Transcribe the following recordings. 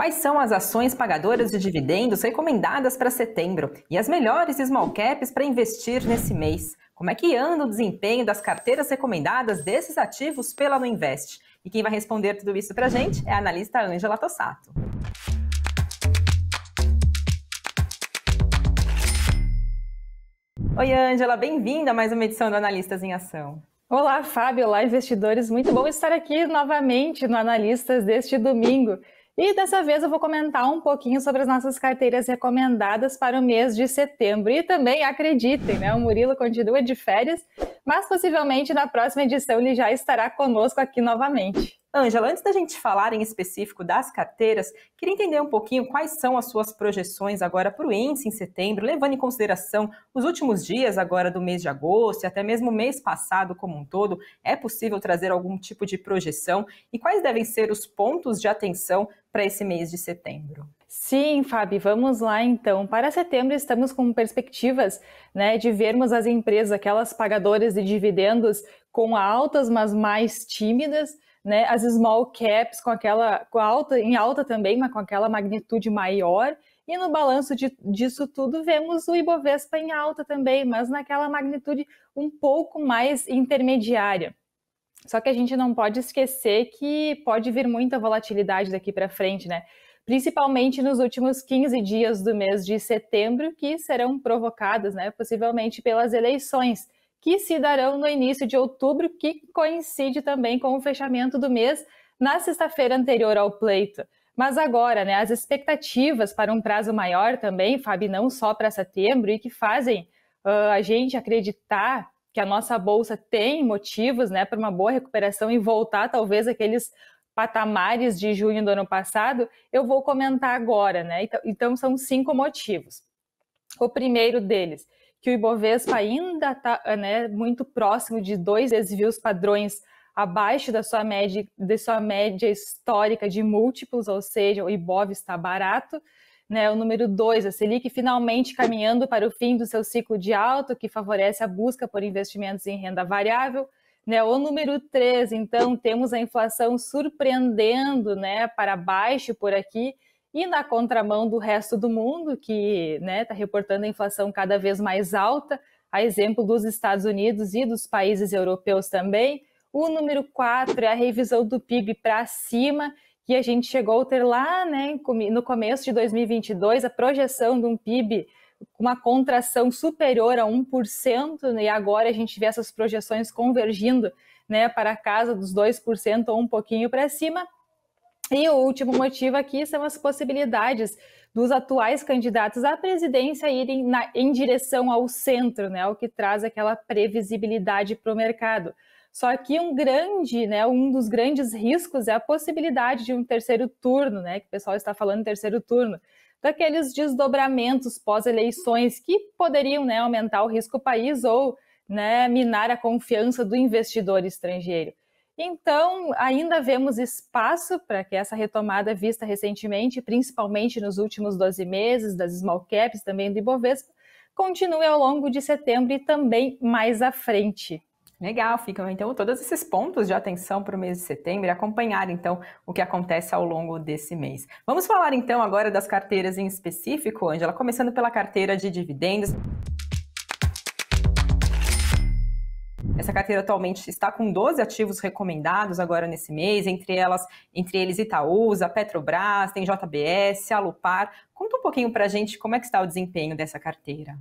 Quais são as ações pagadoras de dividendos recomendadas para setembro e as melhores small caps para investir nesse mês? Como é que anda o desempenho das carteiras recomendadas desses ativos pela No Invest? E quem vai responder tudo isso para a gente é a analista Ângela Tossato. Oi, Ângela, bem-vinda a mais uma edição do Analistas em Ação. Olá, Fábio, olá, investidores. Muito bom estar aqui novamente no Analistas deste domingo. E dessa vez eu vou comentar um pouquinho sobre as nossas carteiras recomendadas para o mês de setembro. E também, acreditem, né, o Murilo continua de férias, mas possivelmente na próxima edição ele já estará conosco aqui novamente. Ângela, antes da gente falar em específico das carteiras, queria entender um pouquinho quais são as suas projeções agora para o índice em setembro, levando em consideração os últimos dias agora do mês de agosto e até mesmo o mês passado como um todo. É possível trazer algum tipo de projeção? E quais devem ser os pontos de atenção para esse mês de setembro? Sim, Fábio, vamos lá então. Para setembro estamos com perspectivas né, de vermos as empresas, aquelas pagadoras de dividendos com altas, mas mais tímidas, né, as small caps com aquela com alta, em alta também, mas com aquela magnitude maior. E no balanço de, disso tudo vemos o Ibovespa em alta também, mas naquela magnitude um pouco mais intermediária. Só que a gente não pode esquecer que pode vir muita volatilidade daqui para frente, né? principalmente nos últimos 15 dias do mês de setembro, que serão provocadas, né, possivelmente pelas eleições, que se darão no início de outubro, que coincide também com o fechamento do mês na sexta-feira anterior ao pleito. Mas agora, né, as expectativas para um prazo maior também, Fábio, não só para setembro, e que fazem uh, a gente acreditar que a nossa bolsa tem motivos né, para uma boa recuperação e voltar talvez aqueles patamares de junho do ano passado, eu vou comentar agora, né? Então, então são cinco motivos. O primeiro deles, que o Ibovespa ainda está né, muito próximo de dois desvios padrões abaixo da sua média, de sua média histórica de múltiplos, ou seja, o Ibov está barato. Né, o número dois, a Selic finalmente caminhando para o fim do seu ciclo de alto, que favorece a busca por investimentos em renda variável. Né? O número 3, então, temos a inflação surpreendendo né, para baixo por aqui e na contramão do resto do mundo, que está né, tá reportando a inflação cada vez mais alta, a exemplo dos Estados Unidos e dos países europeus também. O número 4 é a revisão do PIB para cima, que a gente chegou a ter lá né, no começo de 2022, a projeção de um PIB uma contração superior a 1%, né, e agora a gente vê essas projeções convergindo né, para a casa dos 2% ou um pouquinho para cima. E o último motivo aqui são as possibilidades dos atuais candidatos à presidência irem na, em direção ao centro, né, o que traz aquela previsibilidade para o mercado. Só que um grande, né, um dos grandes riscos é a possibilidade de um terceiro turno, né, que o pessoal está falando terceiro turno daqueles desdobramentos pós-eleições que poderiam né, aumentar o risco o país ou né, minar a confiança do investidor estrangeiro. Então, ainda vemos espaço para que essa retomada vista recentemente, principalmente nos últimos 12 meses, das small caps, também do Ibovespa, continue ao longo de setembro e também mais à frente. Legal, ficam então todos esses pontos de atenção para o mês de setembro e acompanhar então o que acontece ao longo desse mês. Vamos falar então agora das carteiras em específico, Angela, começando pela carteira de dividendos. Essa carteira atualmente está com 12 ativos recomendados agora nesse mês, entre elas, entre eles Itaúsa, Petrobras, tem JBS, Alupar. Conta um pouquinho para a gente como é que está o desempenho dessa carteira.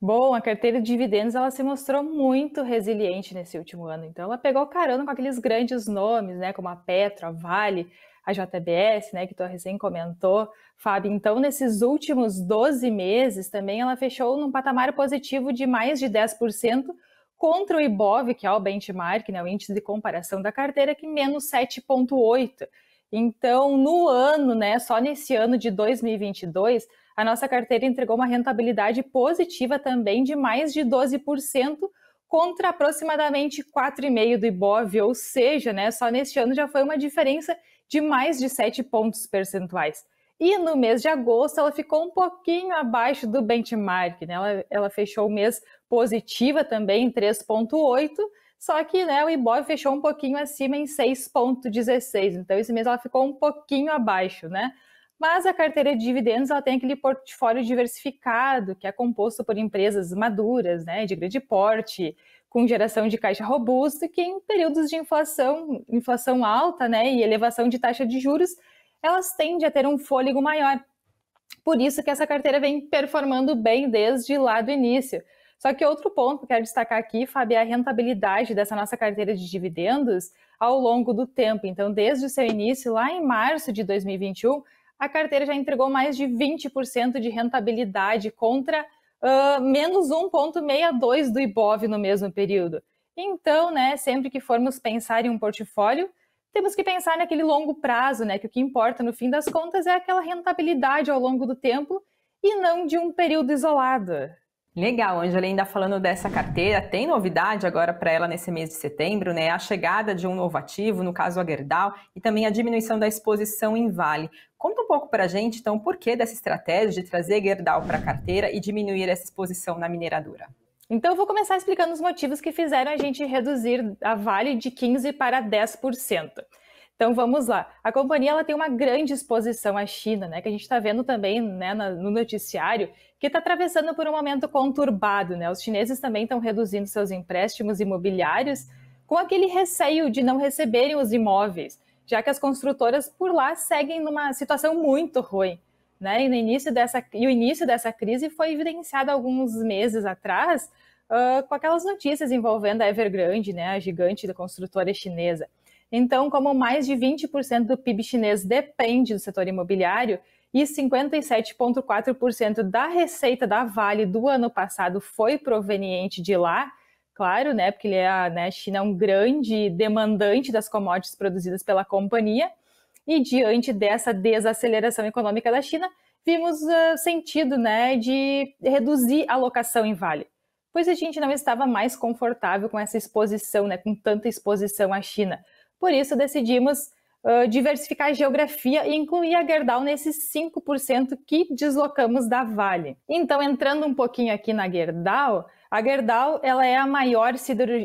Bom, a carteira de dividendos ela se mostrou muito resiliente nesse último ano. Então, ela pegou carona com aqueles grandes nomes, né, como a Petro, a Vale, a JBS, né, que tu recém comentou, Fábio. Então, nesses últimos 12 meses, também ela fechou num patamar positivo de mais de 10% contra o IBOV, que é o benchmark, né, o índice de comparação da carteira, que menos 7,8%. Então, no ano, né, só nesse ano de 2022, a nossa carteira entregou uma rentabilidade positiva também de mais de 12%, contra aproximadamente 4,5% do IBOV, ou seja, né, só neste ano já foi uma diferença de mais de 7 pontos percentuais. E no mês de agosto ela ficou um pouquinho abaixo do benchmark, né? ela, ela fechou o mês positiva também em 3,8%, só que né, o IBOV fechou um pouquinho acima em 6,16%, então esse mês ela ficou um pouquinho abaixo, né? mas a carteira de dividendos ela tem aquele portfólio diversificado, que é composto por empresas maduras, né, de grande porte, com geração de caixa robusta, que em períodos de inflação, inflação alta né, e elevação de taxa de juros, elas tendem a ter um fôlego maior. Por isso que essa carteira vem performando bem desde lá do início. Só que outro ponto que quero destacar aqui, Fábio, é a rentabilidade dessa nossa carteira de dividendos ao longo do tempo. Então, desde o seu início, lá em março de 2021, a carteira já entregou mais de 20% de rentabilidade contra uh, menos 1,62% do IBOV no mesmo período. Então, né, sempre que formos pensar em um portfólio, temos que pensar naquele longo prazo, né, que o que importa no fim das contas é aquela rentabilidade ao longo do tempo e não de um período isolado. Legal, Angela, ainda falando dessa carteira, tem novidade agora para ela nesse mês de setembro, né? A chegada de um novo ativo, no caso a Gerdau, e também a diminuição da exposição em Vale. Conta um pouco para a gente, então, o porquê dessa estratégia de trazer Gerdau para a carteira e diminuir essa exposição na mineradora. Então, eu vou começar explicando os motivos que fizeram a gente reduzir a Vale de 15% para 10%. Então vamos lá. A companhia ela tem uma grande exposição à China, né? Que a gente está vendo também né, no noticiário que está atravessando por um momento conturbado. Né? Os chineses também estão reduzindo seus empréstimos imobiliários com aquele receio de não receberem os imóveis, já que as construtoras por lá seguem numa situação muito ruim. Né? E, no início dessa, e o início dessa crise foi evidenciado alguns meses atrás uh, com aquelas notícias envolvendo a Evergrande, né? a gigante da construtora chinesa. Então, como mais de 20% do PIB chinês depende do setor imobiliário, e 57,4% da receita da Vale do ano passado foi proveniente de lá. Claro, né, porque é a né, China é um grande demandante das commodities produzidas pela companhia. E diante dessa desaceleração econômica da China, vimos uh, sentido né, de reduzir a alocação em Vale, pois a gente não estava mais confortável com essa exposição, né, com tanta exposição à China. Por isso decidimos diversificar a geografia e incluir a Gerdau nesses 5% que deslocamos da Vale. Então, entrando um pouquinho aqui na Gerdau, a Gerdau ela é a maior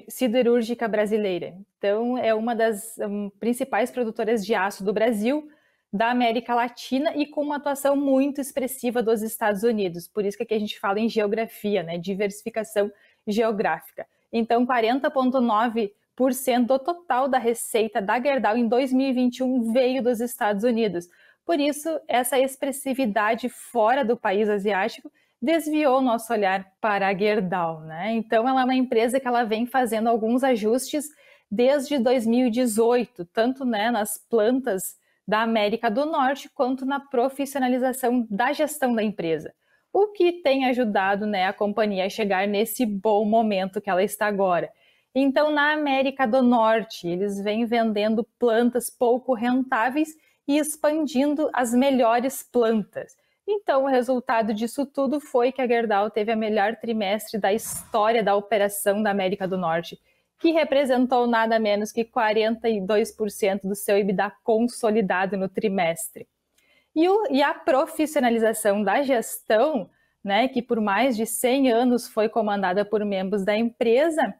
siderúrgica brasileira. Então, é uma das um, principais produtoras de aço do Brasil, da América Latina e com uma atuação muito expressiva dos Estados Unidos. Por isso que aqui a gente fala em geografia, né? Diversificação geográfica. Então, 40,9% cento do total da receita da Gerdau em 2021 veio dos Estados Unidos. Por isso, essa expressividade fora do país asiático desviou nosso olhar para a Gerdau, né? Então, ela é uma empresa que ela vem fazendo alguns ajustes desde 2018, tanto né, nas plantas da América do Norte quanto na profissionalização da gestão da empresa, o que tem ajudado né, a companhia a chegar nesse bom momento que ela está agora. Então, na América do Norte, eles vêm vendendo plantas pouco rentáveis e expandindo as melhores plantas. Então, o resultado disso tudo foi que a Gerdau teve a melhor trimestre da história da operação da América do Norte, que representou nada menos que 42% do seu EBITDA consolidado no trimestre. E, o, e a profissionalização da gestão, né, que por mais de 100 anos foi comandada por membros da empresa,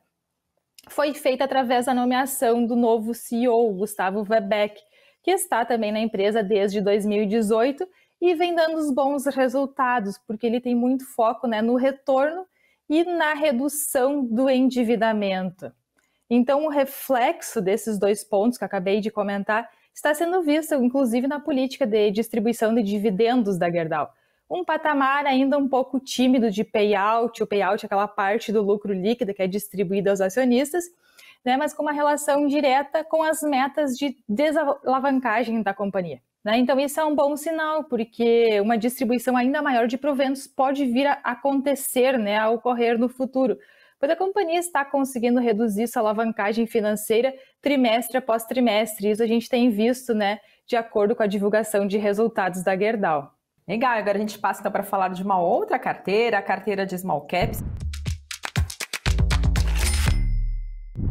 foi feita através da nomeação do novo CEO, Gustavo Webeck, que está também na empresa desde 2018 e vem dando os bons resultados, porque ele tem muito foco né, no retorno e na redução do endividamento. Então, o reflexo desses dois pontos que acabei de comentar está sendo visto, inclusive, na política de distribuição de dividendos da Gerdau um patamar ainda um pouco tímido de payout, o payout é aquela parte do lucro líquido que é distribuída aos acionistas, né, mas com uma relação direta com as metas de desalavancagem da companhia. Né? Então, isso é um bom sinal, porque uma distribuição ainda maior de proventos pode vir a acontecer, né, a ocorrer no futuro, pois a companhia está conseguindo reduzir sua alavancagem financeira trimestre após trimestre. Isso a gente tem visto né, de acordo com a divulgação de resultados da Gerdau. Legal, agora a gente passa então para falar de uma outra carteira, a carteira de small caps.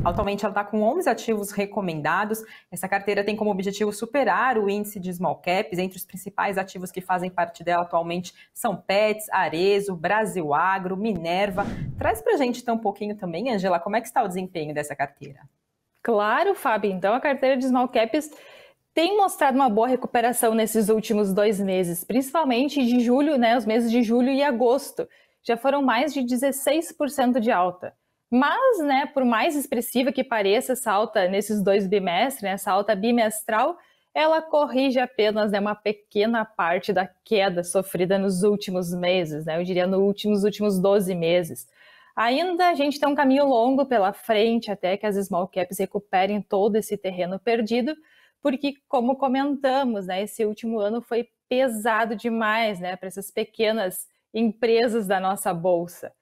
Atualmente ela está com 11 ativos recomendados. Essa carteira tem como objetivo superar o índice de small caps. Entre os principais ativos que fazem parte dela atualmente são Pets, Arezo, Brasil Agro, Minerva. Traz para a gente então um pouquinho também, Angela, como é que está o desempenho dessa carteira? Claro, Fábio. Então a carteira de small caps tem mostrado uma boa recuperação nesses últimos dois meses, principalmente de julho, né, os meses de julho e agosto. Já foram mais de 16% de alta. Mas, né, por mais expressiva que pareça essa alta nesses dois bimestres, né, essa alta bimestral, ela corrige apenas né, uma pequena parte da queda sofrida nos últimos meses, né, eu diria nos últimos, últimos 12 meses. Ainda a gente tem um caminho longo pela frente até que as small caps recuperem todo esse terreno perdido, porque, como comentamos, né, esse último ano foi pesado demais né, para essas pequenas empresas da nossa bolsa.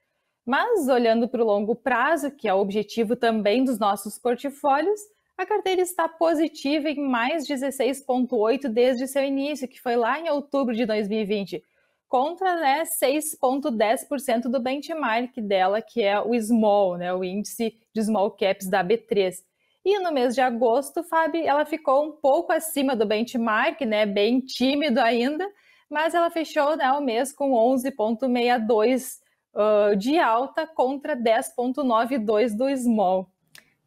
Mas, olhando para o longo prazo, que é o objetivo também dos nossos portfólios, a carteira está positiva em mais 16,8% desde seu início, que foi lá em outubro de 2020, contra né, 6,10% do benchmark dela, que é o Small, né, o índice de Small Caps da B3. E no mês de agosto, Fábio, ela ficou um pouco acima do benchmark, né, bem tímido ainda, mas ela fechou né, o mês com 11,62 uh, de alta contra 10,92 do small.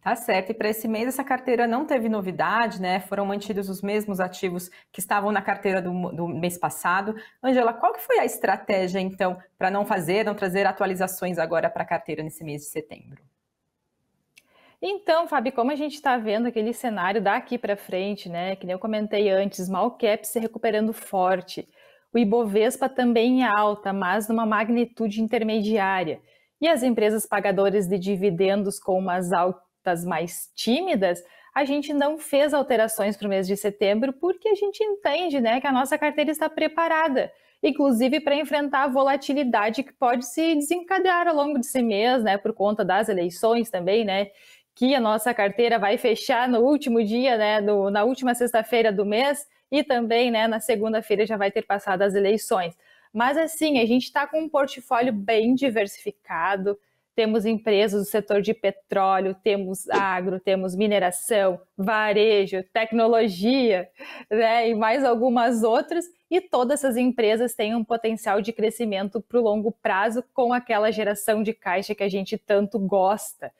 Tá certo. E para esse mês, essa carteira não teve novidade, né? Foram mantidos os mesmos ativos que estavam na carteira do, do mês passado. Angela, qual que foi a estratégia, então, para não fazer, não trazer atualizações agora para a carteira nesse mês de setembro? Então, Fábio, como a gente está vendo aquele cenário daqui para frente, né? Que nem eu comentei antes, Malcap se recuperando forte, o Ibovespa também em alta, mas numa magnitude intermediária, e as empresas pagadoras de dividendos com umas altas mais tímidas, a gente não fez alterações para o mês de setembro porque a gente entende, né, que a nossa carteira está preparada, inclusive para enfrentar a volatilidade que pode se desencadear ao longo desse mês, né, por conta das eleições também, né, que a nossa carteira vai fechar no último dia, né, do, na última sexta-feira do mês e também, né, na segunda-feira já vai ter passado as eleições. Mas assim, a gente está com um portfólio bem diversificado. Temos empresas do setor de petróleo, temos agro, temos mineração, varejo, tecnologia, né, e mais algumas outras. E todas essas empresas têm um potencial de crescimento para o longo prazo com aquela geração de caixa que a gente tanto gosta.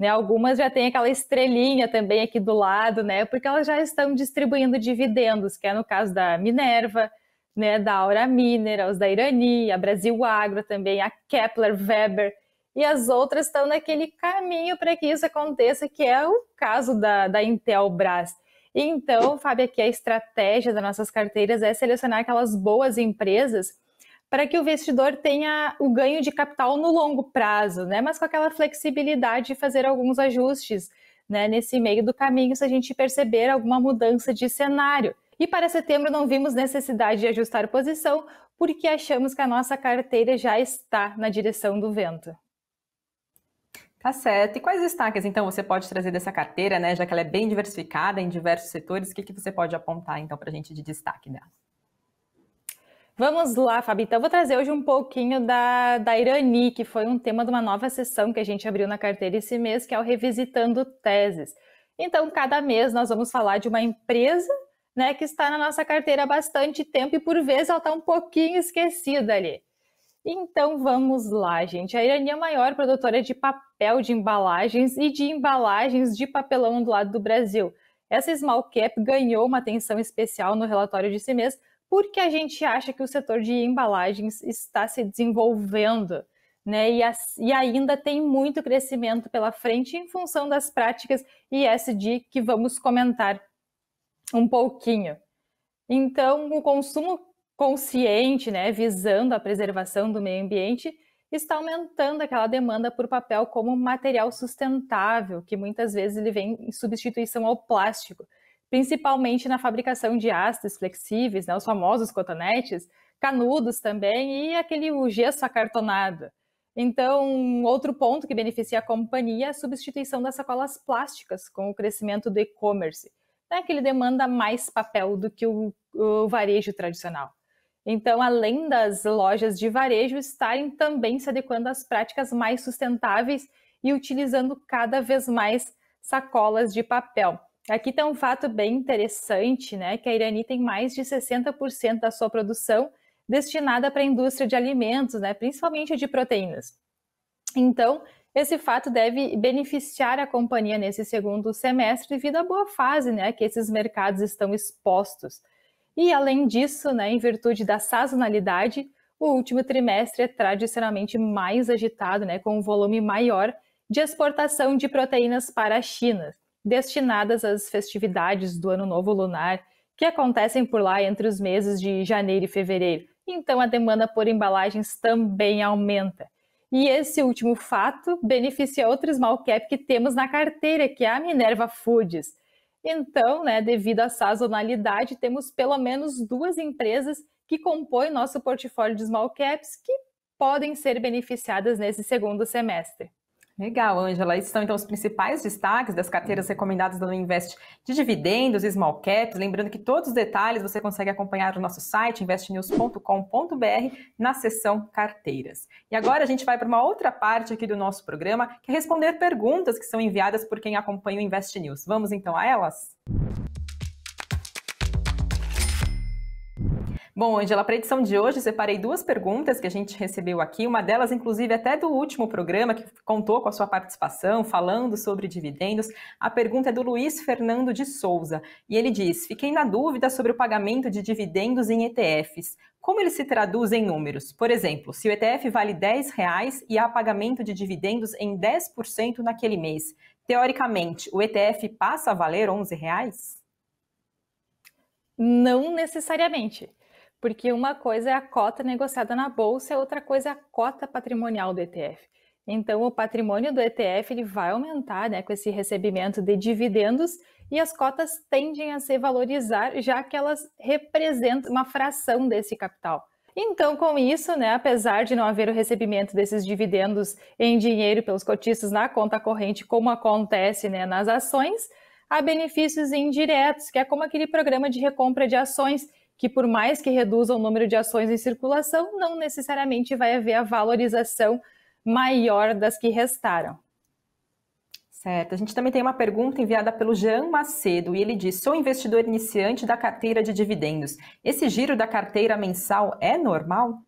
Né, algumas já têm aquela estrelinha também aqui do lado, né? Porque elas já estão distribuindo dividendos, que é no caso da Minerva, né, da Aura Minerals, da Irani, a Brasil Agro também, a Kepler Weber, e as outras estão naquele caminho para que isso aconteça, que é o caso da, da Intelbras. Então, Fábio, aqui a estratégia das nossas carteiras é selecionar aquelas boas empresas para que o investidor tenha o ganho de capital no longo prazo, né? Mas com aquela flexibilidade de fazer alguns ajustes né, nesse meio do caminho se a gente perceber alguma mudança de cenário. E para setembro não vimos necessidade de ajustar posição, porque achamos que a nossa carteira já está na direção do vento. Tá certo. E quais destaques, então, você pode trazer dessa carteira, né? Já que ela é bem diversificada em diversos setores, o que, que você pode apontar, então, para a gente de destaque dela? Vamos lá, Fabi. Então, eu vou trazer hoje um pouquinho da, da Irani, que foi um tema de uma nova sessão que a gente abriu na carteira esse mês, que é o Revisitando Teses. Então, cada mês nós vamos falar de uma empresa né, que está na nossa carteira há bastante tempo e, por vezes, ela está um pouquinho esquecida ali. Então, vamos lá, gente. A Irani é a maior produtora de papel de embalagens e de embalagens de papelão do lado do Brasil. Essa small cap ganhou uma atenção especial no relatório desse mês por que a gente acha que o setor de embalagens está se desenvolvendo? Né, e, as, e, ainda tem muito crescimento pela frente em função das práticas ISD que vamos comentar um pouquinho. Então, o consumo consciente, né, visando a preservação do meio ambiente, está aumentando aquela demanda por papel como material sustentável, que muitas vezes ele vem em substituição ao plástico principalmente na fabricação de hastes flexíveis, né, os famosos cotonetes, canudos também e aquele gesso acartonado. Então, outro ponto que beneficia a companhia é a substituição das sacolas plásticas com o crescimento do e-commerce, né, que ele demanda mais papel do que o, o varejo tradicional. Então, além das lojas de varejo estarem também se adequando às práticas mais sustentáveis e utilizando cada vez mais sacolas de papel. Aqui tem tá um fato bem interessante, né? Que a Irani tem mais de 60% da sua produção destinada para a indústria de alimentos, né? Principalmente de proteínas. Então, esse fato deve beneficiar a companhia nesse segundo semestre devido à boa fase, né? Que esses mercados estão expostos. E além disso, né? Em virtude da sazonalidade, o último trimestre é tradicionalmente mais agitado, né? Com um volume maior de exportação de proteínas para a China destinadas às festividades do Ano Novo Lunar, que acontecem por lá entre os meses de janeiro e fevereiro. Então a demanda por embalagens também aumenta. E esse último fato beneficia outro small cap que temos na carteira, que é a Minerva Foods. Então, né, devido à sazonalidade, temos pelo menos duas empresas que compõem nosso portfólio de small caps que podem ser beneficiadas nesse segundo semestre. Legal, Ângela. Esses são então os principais destaques das carteiras recomendadas da Invest de dividendos e small caps. Lembrando que todos os detalhes você consegue acompanhar no nosso site investnews.com.br na seção carteiras. E agora a gente vai para uma outra parte aqui do nosso programa, que é responder perguntas que são enviadas por quem acompanha o Invest News. Vamos então a elas? Bom, Angela, para a edição de hoje, separei duas perguntas que a gente recebeu aqui, uma delas, inclusive, até do último programa, que contou com a sua participação, falando sobre dividendos. A pergunta é do Luiz Fernando de Souza, e ele diz: Fiquei na dúvida sobre o pagamento de dividendos em ETFs. Como ele se traduz em números? Por exemplo, se o ETF vale R$ e há pagamento de dividendos em 10% naquele mês, teoricamente, o ETF passa a valer R$ reais? Não necessariamente porque uma coisa é a cota negociada na bolsa, e outra coisa é a cota patrimonial do ETF. Então, o patrimônio do ETF ele vai aumentar né, com esse recebimento de dividendos e as cotas tendem a se valorizar, já que elas representam uma fração desse capital. Então, com isso, né, apesar de não haver o recebimento desses dividendos em dinheiro pelos cotistas na conta corrente, como acontece né, nas ações, há benefícios indiretos, que é como aquele programa de recompra de ações que por mais que reduza o número de ações em circulação, não necessariamente vai haver a valorização maior das que restaram. Certo. A gente também tem uma pergunta enviada pelo Jean Macedo e ele diz: sou investidor iniciante da carteira de dividendos. Esse giro da carteira mensal é normal?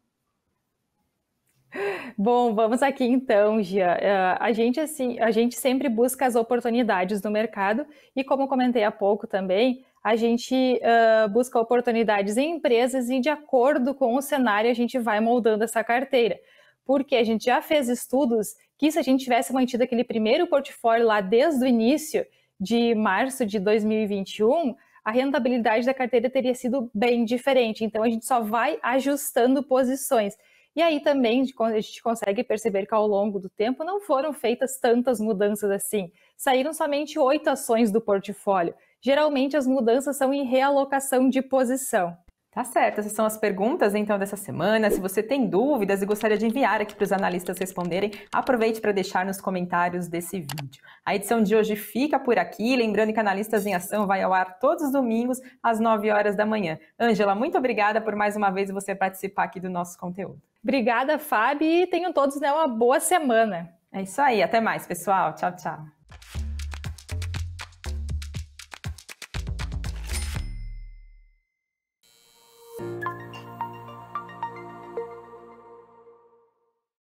Bom, vamos aqui então, Gia. Eh, a gente assim, a gente sempre busca as oportunidades do mercado e como comentei há pouco também, a gente uh, busca oportunidades em empresas e, de acordo com o cenário, a gente vai moldando essa carteira. Porque a gente já fez estudos que, se a gente tivesse mantido aquele primeiro portfólio lá desde o início de março de 2021, a rentabilidade da carteira teria sido bem diferente. Então, a gente só vai ajustando posições. E aí também a gente consegue perceber que ao longo do tempo não foram feitas tantas mudanças assim. Saíram somente oito ações do portfólio geralmente as mudanças são em realocação de posição. Tá certo, essas são as perguntas então dessa semana. Se você tem dúvidas e gostaria de enviar aqui para os analistas responderem, aproveite para deixar nos comentários desse vídeo. A edição de hoje fica por aqui. Lembrando que Analistas em Ação vai ao ar todos os domingos às 9 horas da manhã. Ângela, muito obrigada por mais uma vez você participar aqui do nosso conteúdo. Obrigada, Fábio, e tenham todos né, uma boa semana. É isso aí, até mais, pessoal. Tchau, tchau.